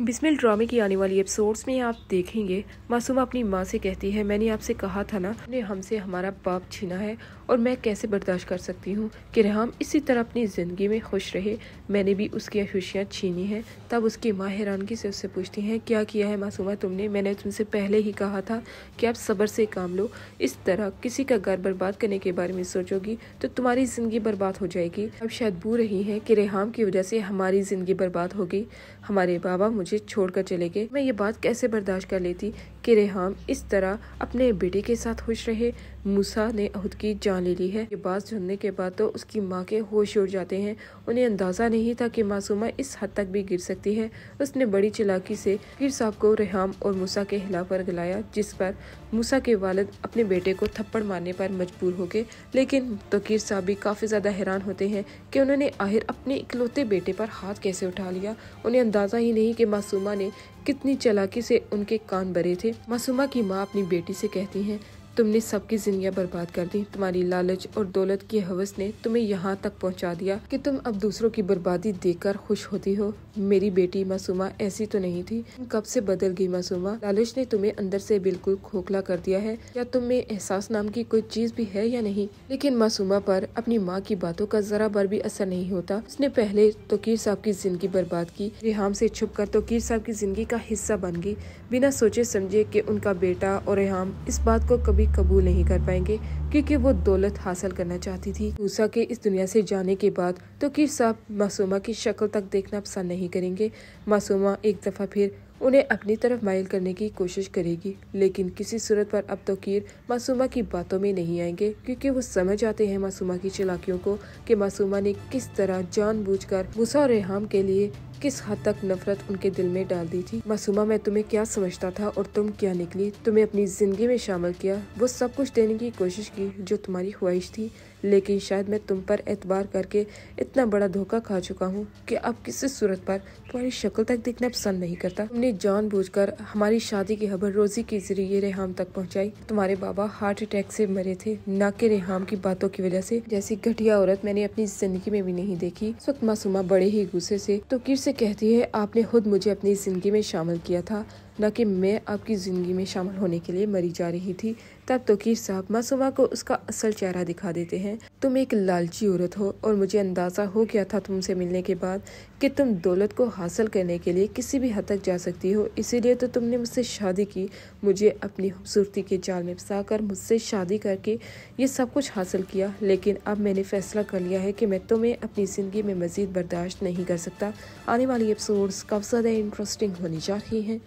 बिस्मिल ड्रामे की आने वाली एपिसोड्स में आप देखेंगे मासूमा अपनी माँ से कहती है मैंने आपसे कहा था ना उन्हें हमसे हमारा बाप छीना है और मैं कैसे बर्दाश्त कर सकती हूँ कि रहाम इसी तरह अपनी ज़िंदगी में खुश रहे मैंने भी उसकी खुशियाँ छीनी हैं तब उसकी माँ हैरानगी से उससे पूछती हैं क्या किया है मासूमा तुमने मैंने तुमसे पहले ही कहा था कि आप सब्र से काम लो इस तरह किसी का घर बर्बाद करने के बारे में सोचोगी तो तुम्हारी ज़िंदगी बर्बाद हो जाएगी अब शायद बू रही हैं कि रेहम की वजह से हमारी ज़िंदगी बर्बाद होगी हमारे बाबा मुझे छोड़कर चले गए मैं ये बात कैसे बर्दाश्त कर लेती कि रेहाम इस तरह अपने बेटे के साथ खुश रहे मूसा ने अहद की जान ले ली है ये बात सुनने के बाद तो उसकी माँ के होश उड़ जाते हैं उन्हें अंदाज़ा नहीं था कि मासूमा इस हद तक भी गिर सकती है उसने बड़ी चलाकी से फिर साहब को रेहाम और मूसा के खिलाफ पर गलाया जिस पर मूसा के वालद अपने बेटे को थप्पड़ मारने पर मजबूर हो गए लेकिन तकीर साहब भी काफ़ी ज़्यादा हैरान होते हैं कि उन्होंने आखिर अपने इकलौते बेटे पर हाथ कैसे उठा लिया उन्हें अंदाज़ा ही नहीं कि मासूमा ने कितनी चलाकी से उनके कान भरे थे मासूमा की माँ अपनी बेटी से कहती हैं तुमने सबकी जिंदगी बर्बाद कर दी तुम्हारी लालच और दौलत की हवस ने तुम्हें यहाँ तक पहुँचा दिया कि तुम अब दूसरों की बर्बादी देखकर खुश होती हो मेरी बेटी मासूमा ऐसी तो नहीं थी तुम कब से बदल गई मासूमा लालच ने तुम्हें अंदर से बिल्कुल खोखला कर दिया है या तुम में एहसास नाम की कोई चीज भी है या नहीं लेकिन मासूमा पर अपनी माँ की बातों का जरा बार भी असर नहीं होता उसने पहले तोकीर साहब की जिंदगी बर्बाद की रेहाम से छुप कर तोकीर साहब की जिंदगी का हिस्सा बन गई बिना सोचे समझे की उनका बेटा और रेहम इस बात को कभी भी कबूल नहीं कर पाएंगे क्योंकि वो दौलत हासिल करना चाहती थी मूसा के इस दुनिया से जाने के बाद तो किर साहब मासूमा की शक्ल तक देखना पसंद नहीं करेंगे मासूमा एक दफ़ा फिर उन्हें अपनी तरफ माइल करने की कोशिश करेगी लेकिन किसी सूरत पर अब तोकीर मासूमा की बातों में नहीं आएंगे क्योंकि वो समझ आते हैं मासूमा की चलाकियों को कि मासूमा ने किस तरह जानबूझकर कर और रेहम के लिए किस हद तक नफरत उनके दिल में डाल दी थी मासूमा मैं तुम्हें क्या समझता था और तुम क्या निकली तुम्हें अपनी जिंदगी में शामिल किया वो सब कुछ देने की कोशिश की जो तुम्हारी ख्वाहिश थी लेकिन शायद मैं तुम पर एतबार करके इतना बड़ा धोखा खा चुका हूँ कि अब किसी सूरत पर तुम्हारी शक्ल तक देखना पसंद नहीं करता तुमने जानबूझकर हमारी शादी की खबर रोजी के जरिए रेहाम तक पहुँचाई तुम्हारे बाबा हार्ट अटैक से मरे थे ना कि रेहाम की बातों की वजह से जैसी घटिया औरत मैंने अपनी जिंदगी में भी नहीं देखी उस वक्त मासूमा बड़े ही गुस्से से तो किस से कहती है आपने खुद मुझे अपनी ज़िंदगी में शामिल किया था न कि मैं आपकी ज़िंदगी में शामिल होने के लिए मरी जा रही थी तब तो कीर साहब मासूमा को उसका असल चेहरा दिखा देते हैं तुम एक लालची औरत हो और मुझे अंदाज़ा हो गया था तुमसे मिलने के बाद कि तुम दौलत को हासिल करने के लिए किसी भी हद तक जा सकती हो इसीलिए तो तुमने मुझसे शादी की मुझे अपनी खूबसूरती के जाल में फंसा कर मुझसे शादी करके ये सब कुछ हासिल किया लेकिन अब मैंने फ़ैसला कर लिया है कि मैं तुम्हें अपनी ज़िंदगी में मज़ीद बर्दाश्त नहीं कर सकता आने वाली एपिसोड्स कब ज़्यादा इंटरेस्टिंग होनी जा रही हैं